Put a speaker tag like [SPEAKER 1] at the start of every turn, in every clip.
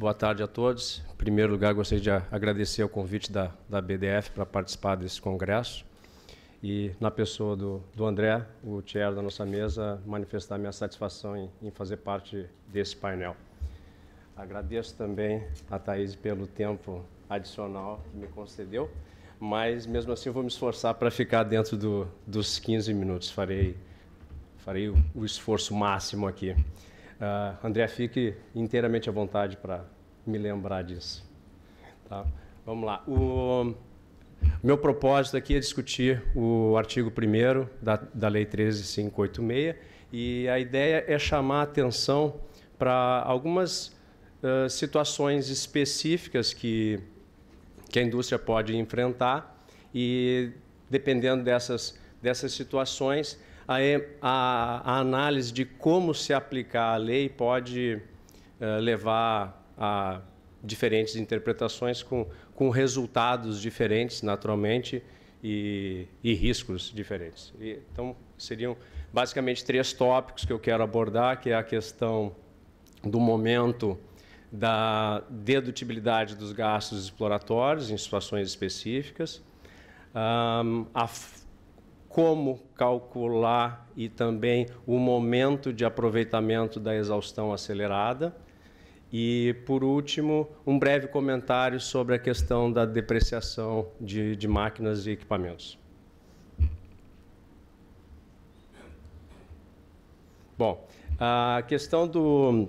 [SPEAKER 1] Boa tarde a todos. Em primeiro lugar, gostaria de agradecer o convite da, da BDF para participar desse congresso e, na pessoa do, do André, o chair da nossa mesa, manifestar minha satisfação em, em fazer parte desse painel. Agradeço também a Thaís pelo tempo adicional que me concedeu, mas mesmo assim eu vou me esforçar para ficar dentro do, dos 15 minutos. Farei, farei o, o esforço máximo aqui. Uh, André, fique inteiramente à vontade para me lembrar disso. Tá? Vamos lá. O meu propósito aqui é discutir o artigo 1 da, da Lei 13586 e a ideia é chamar a atenção para algumas uh, situações específicas que, que a indústria pode enfrentar e, dependendo dessas, dessas situações, a, a, a análise de como se aplicar a lei pode uh, levar a diferentes interpretações com, com resultados diferentes, naturalmente, e, e riscos diferentes. E, então, seriam basicamente três tópicos que eu quero abordar, que é a questão do momento da dedutibilidade dos gastos exploratórios em situações específicas, um, a como calcular e também o momento de aproveitamento da exaustão acelerada. E, por último, um breve comentário sobre a questão da depreciação de, de máquinas e equipamentos. Bom, a questão do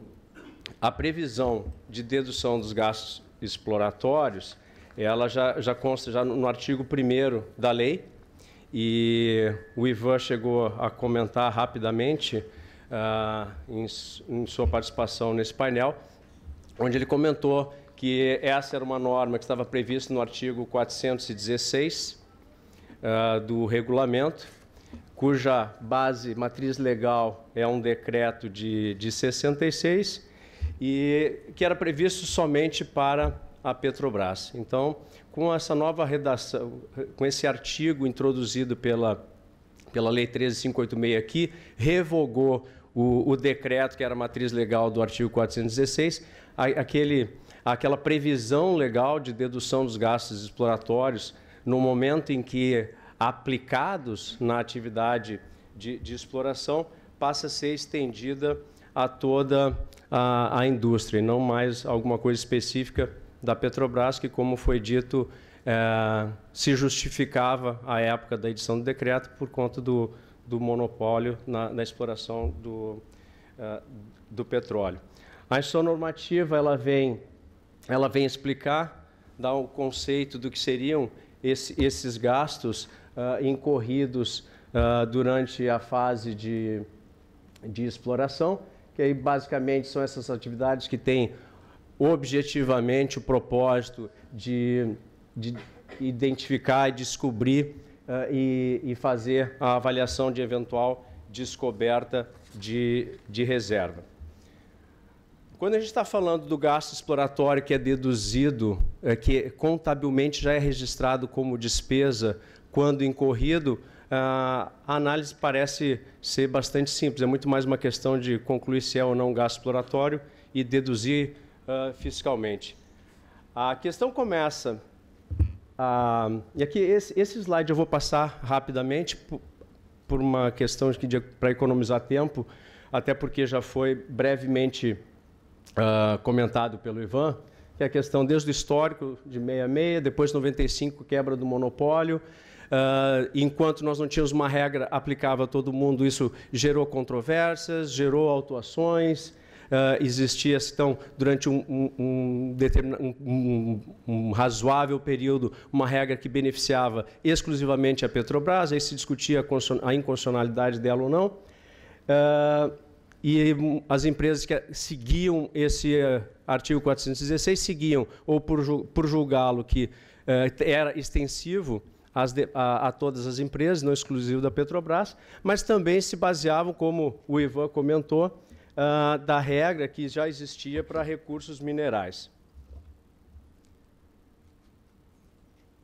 [SPEAKER 1] a previsão de dedução dos gastos exploratórios, ela já, já consta já no artigo 1 da lei, e o Ivan chegou a comentar rapidamente uh, em, em sua participação nesse painel, onde ele comentou que essa era uma norma que estava prevista no artigo 416 uh, ah, do regulamento, cuja base matriz legal é um decreto de, de 66 e que era previsto somente para a Petrobras. Então, com essa nova redação, com esse artigo introduzido pela, pela Lei 13586 aqui, revogou o, o decreto que era matriz legal do artigo 416, a, aquele, aquela previsão legal de dedução dos gastos exploratórios no momento em que aplicados na atividade de, de exploração passa a ser estendida a toda a, a indústria, e não mais alguma coisa específica da Petrobras, que, como foi dito, é, se justificava à época da edição do decreto por conta do, do monopólio na, na exploração do, é, do petróleo. A sua normativa ela vem, ela vem explicar, dar o um conceito do que seriam esse, esses gastos uh, incorridos uh, durante a fase de, de exploração, que aí basicamente são essas atividades que têm objetivamente o propósito de, de identificar e descobrir uh, e, e, fazer a avaliação de eventual descoberta de, de reserva. Quando a gente está falando do gasto exploratório que é deduzido, é, que contabilmente já é registrado como despesa quando incorrido, ah, a análise parece ser bastante simples. É muito mais uma questão de concluir se é ou não gasto exploratório e deduzir ah, fiscalmente. A questão começa. Uh, e aqui, esse, esse, slide eu vou passar rapidamente por, por uma questão para economizar tempo, até porque já foi brevemente uh, comentado pelo Ivan, que é a questão desde o histórico de 66, depois 95, quebra do monopólio, Uh, enquanto nós não tínhamos uma regra aplicável a todo mundo, isso gerou controvérsias, gerou autuações, uh, existia, então, durante um, um, um, um, razoável período, uma regra que beneficiava exclusivamente a Petrobras, aí se discutia a, a inconstitucionalidade dela ou não. Uh, e as empresas que seguiam esse uh, artigo 416 seguiam, ou por, ju por julgá-lo que era extensivo, de, a, a, todas as empresas, não exclusivo da Petrobras, mas também se baseavam, como o Ivan comentou, uh, da regra que já existia para recursos minerais.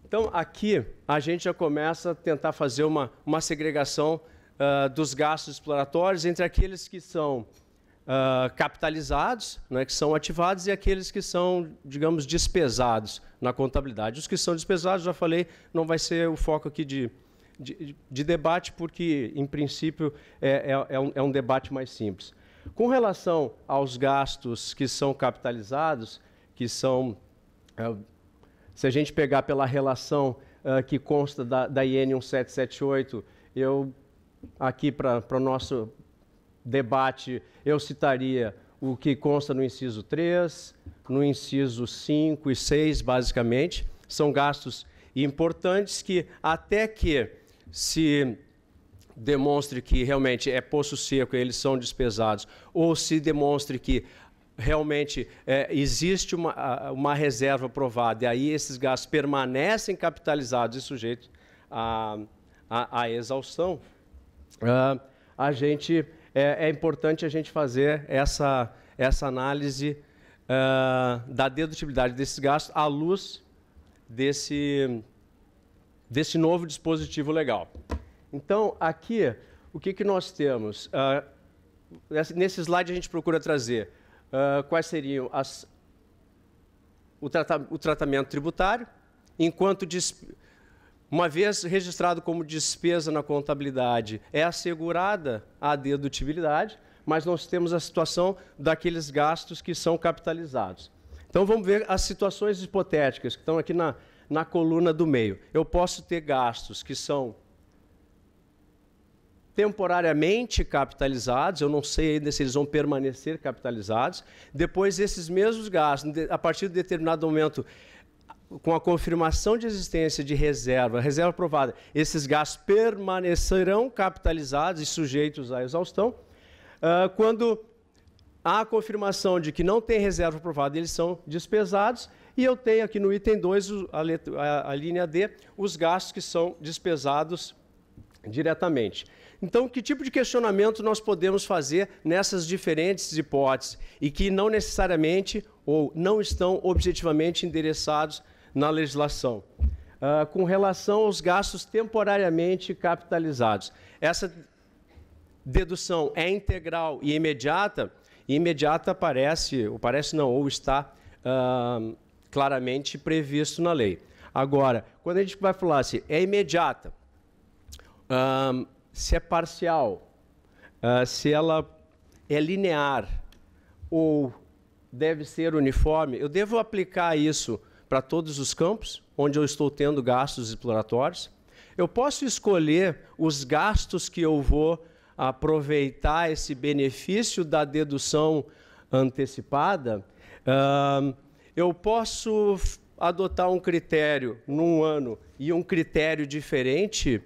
[SPEAKER 1] Então, aqui a gente já começa a tentar fazer uma, uma segregação uh, dos gastos exploratórios entre aqueles que são uh, capitalizados, né, que são ativados, e aqueles que são, digamos, despesados na contabilidade. Os que são despesados, já falei, não vai ser o foco aqui de, de, de debate, porque, em princípio, é, é, é, um, é um debate mais simples. Com relação aos gastos que são capitalizados, que são, é, se a gente pegar pela relação é, que consta da, da IN 1778, eu aqui para o nosso debate, eu citaria o que consta no inciso 3, no inciso 5 e 6, basicamente. São gastos importantes que, até que se demonstre que realmente é poço seco e eles são despesados, ou se demonstre que realmente é, existe uma, uma reserva provada, e aí esses gastos permanecem capitalizados e sujeitos à, à, à exaustão, uh, a gente, é, é, importante a gente fazer essa, essa análise uh, da dedutibilidade desses gastos à luz desse, desse novo dispositivo legal. Então, aqui, o que, que nós temos? Uh, nesse slide a gente procura trazer uh, quais seriam as, o, trata, o, tratamento tributário, enquanto uma vez registrado como despesa na contabilidade, é assegurada a dedutibilidade, mas nós temos a situação daqueles gastos que são capitalizados. Então vamos ver as situações hipotéticas que estão aqui na, na coluna do meio. Eu posso ter gastos que são temporariamente capitalizados, eu não sei ainda se eles vão permanecer capitalizados. Depois, esses mesmos gastos, a partir de determinado momento, com a confirmação de existência de reserva, reserva aprovada, esses gastos permanecerão capitalizados e sujeitos à exaustão. Ah, quando há a confirmação de que não tem reserva aprovada, eles são despesados. E eu tenho aqui no item 2, a, a, a linha D, os gastos que são despesados diretamente. Então, que tipo de questionamento nós podemos fazer nessas diferentes hipóteses e que não necessariamente ou não estão objetivamente endereçados na legislação? Uh, com relação aos gastos temporariamente capitalizados. Essa dedução é integral e imediata, e imediata parece ou parece não, ou está uh, claramente previsto na lei. Agora, quando a gente vai falar assim, é imediata, uh, se é parcial, uh, se ela é linear ou deve ser uniforme, eu devo aplicar isso para todos os campos onde eu estou tendo gastos exploratórios. Eu posso escolher os gastos que eu vou aproveitar esse benefício da dedução antecipada. Uh, eu posso adotar um critério num ano e um critério diferente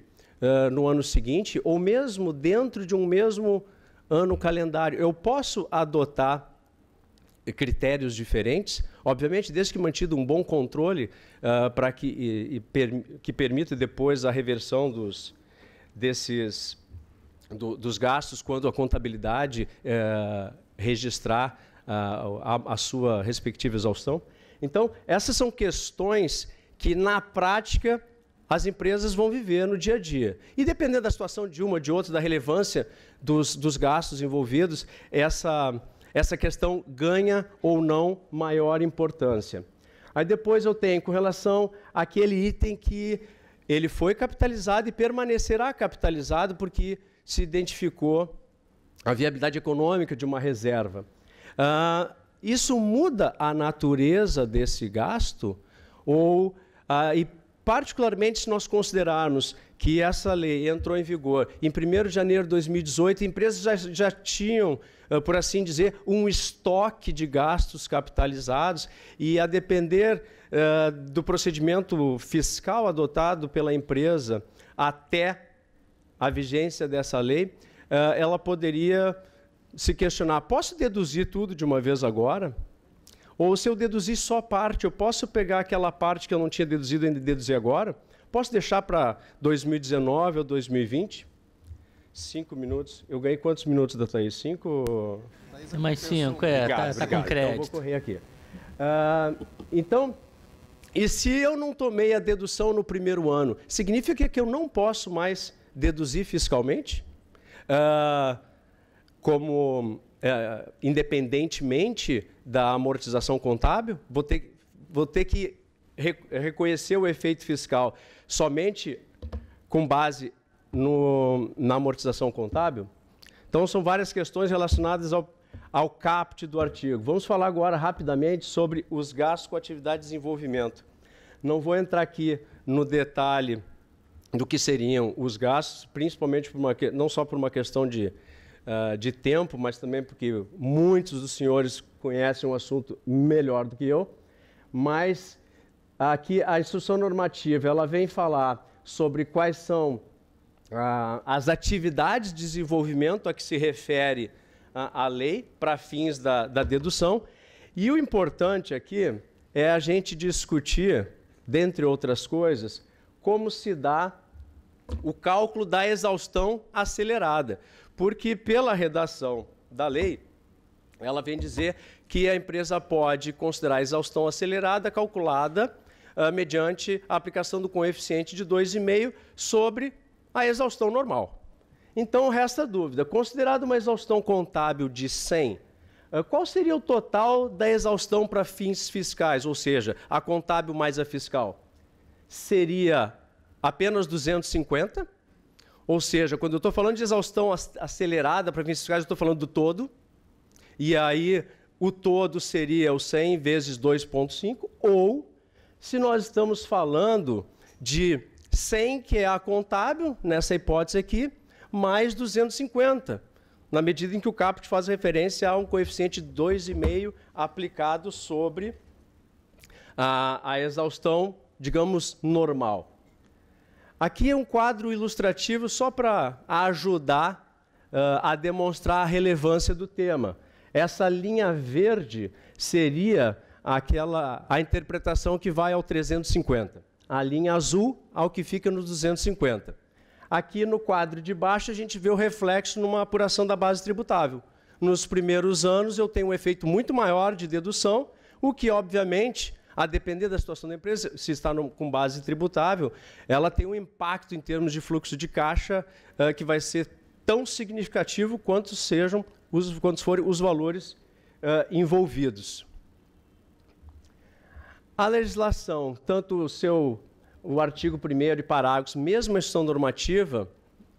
[SPEAKER 1] no ano seguinte, ou mesmo dentro de um mesmo ano calendário. Eu posso adotar critérios diferentes, obviamente, desde que mantido um bom controle uh, para que, e, e per, que permita depois a reversão dos, desses, do, dos gastos quando a contabilidade uh, registrar uh, a, a, sua respectiva exaustão. Então, essas são questões que, na prática, as empresas vão viver no dia a dia. E dependendo da situação de uma, de outra, da relevância dos, dos gastos envolvidos, essa, essa questão ganha ou não maior importância. Aí depois eu tenho com relação àquele item que ele foi capitalizado e permanecerá capitalizado porque se identificou a viabilidade econômica de uma reserva. Uh, isso muda a natureza desse gasto ou uh, e Particularmente se nós considerarmos que essa lei entrou em vigor em 1 de janeiro de 2018, empresas já, já tinham, eh, por assim dizer, um estoque de gastos capitalizados e, a depender uh, do procedimento fiscal adotado pela empresa até a vigência dessa lei, uh, ela poderia se questionar: posso deduzir tudo de uma vez agora? Ou se eu deduzir só parte, eu posso pegar aquela parte que eu não tinha deduzido ainda e deduzir agora? Posso deixar para 2019 ou 2020? Cinco minutos. Eu ganhei quantos minutos da Thaís? Cinco? Thaís é Mais cinco, é. Está tá, com então, crédito. Então, vou correr aqui. Uh, então, e se eu não tomei a dedução no primeiro ano, significa que eu não posso mais deduzir fiscalmente? Uh, como é, independentemente da amortização contábil, vou ter, vou ter que re, reconhecer o efeito fiscal somente com base no, na amortização contábil? Então, são várias questões relacionadas ao, ao caput do artigo. Vamos falar agora rapidamente sobre os gastos com atividade de desenvolvimento. Não vou entrar aqui no detalhe do que seriam os gastos, principalmente por uma, não só por uma questão de uh, de tempo, mas também porque muitos dos senhores conhecem o assunto melhor do que eu. Mas aqui a instrução normativa ela vem falar sobre quais são uh, as atividades de desenvolvimento a que se refere uh, a lei para fins da, da dedução. E o importante aqui é a gente discutir, dentre outras coisas, como se dá o cálculo da exaustão acelerada porque pela redação da lei, ela vem dizer que a empresa pode considerar a exaustão acelerada calculada uh, mediante a aplicação do coeficiente de 2,5 sobre a exaustão normal. Então, resta dúvida: considerada uma exaustão contábil de 100, ah, qual seria o total da exaustão para fins fiscais, ou seja, a contábil mais a fiscal? Seria apenas 250? Ou seja, quando eu estou falando de exaustão acelerada para fins fiscais, eu estou falando do todo. E aí o todo seria o 100 vezes 2,5. Ou, se nós estamos falando de 100, que é a contábil, nessa hipótese aqui, mais 250, na medida em que o caput faz referência a um coeficiente de 2,5 aplicado sobre a, a exaustão, digamos, normal. Aqui é um quadro ilustrativo só para ajudar uh, a demonstrar a relevância do tema. Essa linha verde seria aquela a interpretação que vai ao 350. A linha azul ao que fica no 250. Aqui no quadro de baixo a gente vê o reflexo numa apuração da base tributável. Nos primeiros anos eu tenho um efeito muito maior de dedução, o que obviamente a depender da situação da empresa, se está no, com base tributável, ela tem um impacto em termos de fluxo de caixa uh, que vai ser tão significativo quanto sejam os, quantos forem os valores uh, envolvidos. A legislação, tanto o seu o artigo 1 e parágrafos, mesmo a instituição normativa,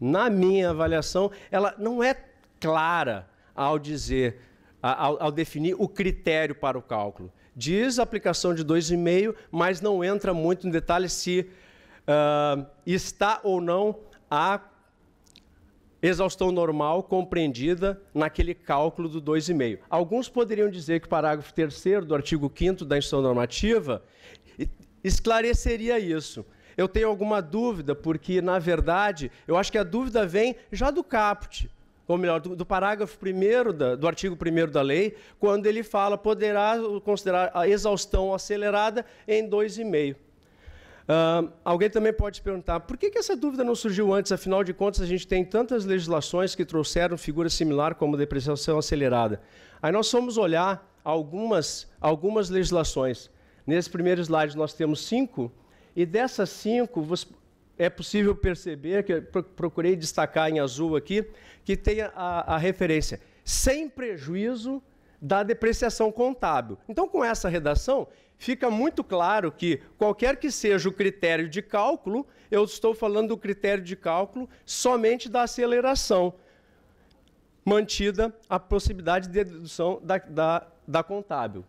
[SPEAKER 1] na minha avaliação, ela não é clara ao dizer, ao, ao definir o critério para o cálculo diz aplicação de 2,5, mas não entra muito em detalhe se uh, está ou não a exaustão normal compreendida naquele cálculo do 2,5. Alguns poderiam dizer que o parágrafo 3 do artigo 5 da instrução normativa esclareceria isso. Eu tenho alguma dúvida, porque, na verdade, eu acho que a dúvida vem já do caput ou melhor, do, do parágrafo 1 do artigo 1 da lei, quando ele fala poderá considerar a exaustão acelerada em 2,5. Uh, ah, alguém também pode se perguntar por que, que, essa dúvida não surgiu antes, afinal de contas, a gente tem tantas legislações que trouxeram figura similar como depreciação acelerada. Aí nós fomos olhar algumas, algumas legislações. Nesse primeiro slide nós temos cinco, e dessas cinco, é possível perceber, que procurei destacar em azul aqui, que tem a, a referência, sem prejuízo da depreciação contábil. Então, com essa redação, fica muito claro que, qualquer que seja o critério de cálculo, eu estou falando do critério de cálculo somente da aceleração, mantida a possibilidade de dedução da, da, da contábil.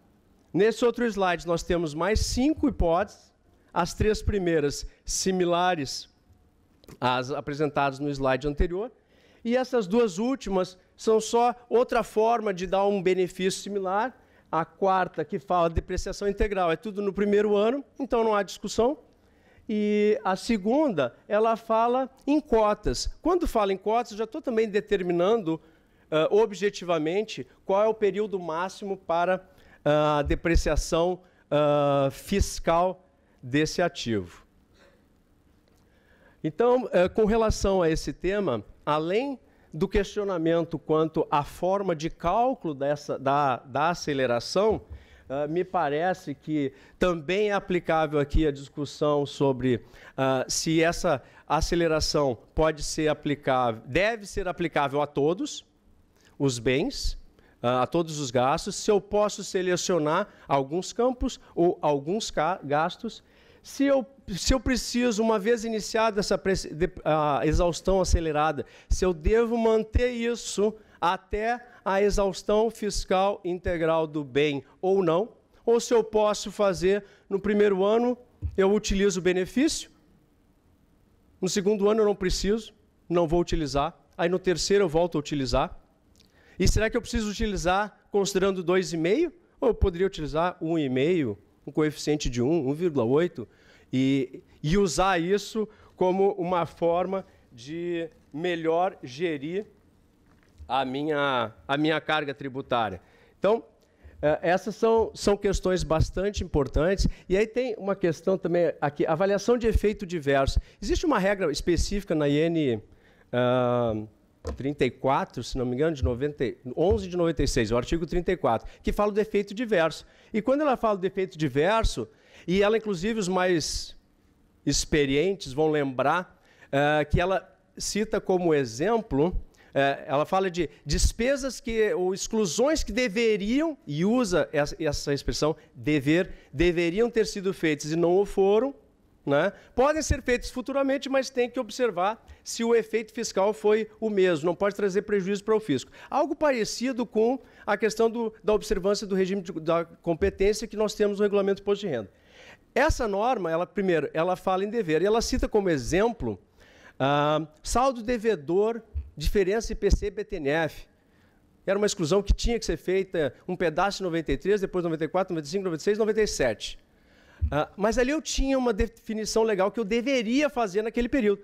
[SPEAKER 1] Nesse outro slide, nós temos mais cinco hipóteses as três primeiras similares às apresentadas no slide anterior, e essas duas últimas são só outra forma de dar um benefício similar. A quarta, que fala de depreciação integral, é tudo no primeiro ano, então não há discussão. E a segunda, ela fala em cotas. Quando fala em cotas, já estou também determinando uh, objetivamente qual é o período máximo para a uh, depreciação uh, fiscal desse ativo. Então, é, com relação a esse tema, além do questionamento quanto à forma de cálculo dessa, da, da aceleração, é, me parece que também é aplicável aqui a discussão sobre é, se essa aceleração pode ser aplicável, deve ser aplicável a todos os bens, a todos os gastos, se eu posso selecionar alguns campos ou alguns gastos se eu, se eu preciso, uma vez iniciada essa exaustão acelerada, se eu devo manter isso até a exaustão fiscal integral do bem ou não, ou se eu posso fazer no primeiro ano, eu utilizo o benefício, no segundo ano eu não preciso, não vou utilizar, aí no terceiro eu volto a utilizar. E será que eu preciso utilizar considerando 2,5? Ou eu poderia utilizar 1,5? Um um coeficiente de 1, 1,8, e, e usar isso como uma forma de melhor gerir a minha, a minha carga tributária. Então, é, essas são, são questões bastante importantes. E aí tem uma questão também aqui, avaliação de efeito diverso. Existe uma regra específica na IN uh, ah, 34, se não me engano, de 90, 11 de 96, o artigo 34, que fala do efeito diverso. E quando ela fala do efeito diverso, e ela, inclusive, os mais experientes vão lembrar uh, que ela cita como exemplo, uh, ela fala de despesas que, ou exclusões que deveriam, e usa essa, essa expressão dever, deveriam ter sido feitas e não o foram, né? Podem ser feitos futuramente, mas tem que observar se o efeito fiscal foi o mesmo, não pode trazer prejuízo para o fisco. Algo parecido com a questão do, da observância do regime de, da competência que nós temos no regulamento de imposto de renda. Essa norma, ela, primeiro, ela fala em dever e ela cita como exemplo ah, saldo devedor, diferença IPC-BTNF. Era uma exclusão que tinha que ser feita um pedaço em 93, depois 94, 95, 96, 97. Ah, mas ali eu tinha uma definição legal que eu deveria fazer naquele período.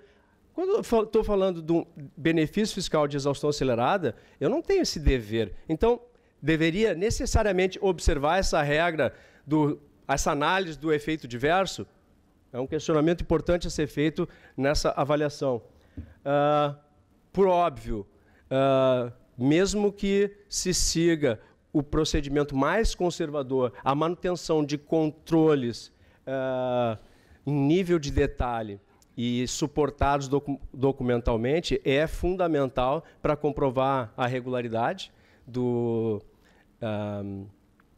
[SPEAKER 1] Quando eu estou falando do benefício fiscal de exaustão acelerada, eu não tenho esse dever. Então, deveria necessariamente observar essa regra, do, essa análise do efeito diverso? É um questionamento importante a ser feito nessa avaliação. Uh, por óbvio, uh, mesmo que se siga o procedimento mais conservador, a manutenção de controles uh, em nível de detalhe e suportados documentalmente é fundamental para comprovar a regularidade do, uh,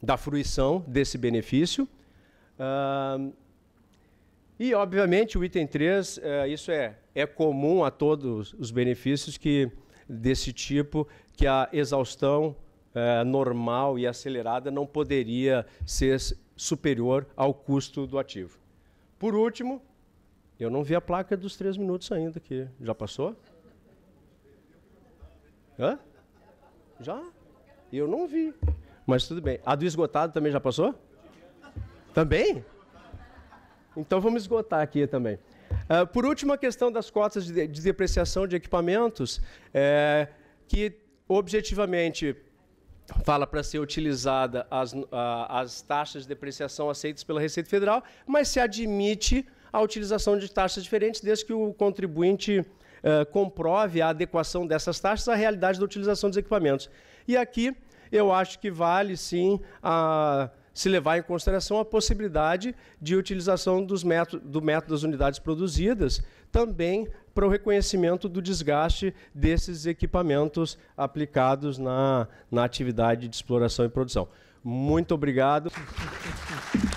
[SPEAKER 1] da fruição desse benefício. Uh, e, obviamente, o item 3, eh, isso é, é comum a todos os benefícios que desse tipo, que a exaustão é, normal e acelerada não poderia ser superior ao custo do ativo. Por último, eu não vi a placa dos três minutos ainda aqui. Já passou? Hã? Já? Eu não vi. Mas tudo bem. A do esgotado também já passou? Também? Então vamos esgotar aqui também. Uh, por último, a questão das cotas de, de depreciação de equipamentos, é, que objetivamente fala para ser utilizada as, as taxas de depreciação aceitas pela Receita Federal, mas se admite a utilização de taxas diferentes desde que o contribuinte uh, comprove a adequação dessas taxas à realidade da utilização dos equipamentos. E aqui eu acho que vale sim a se levar em consideração a possibilidade de utilização dos métodos, do método das unidades produzidas, também para o reconhecimento do desgaste desses equipamentos aplicados na, na atividade de exploração e produção. Muito obrigado.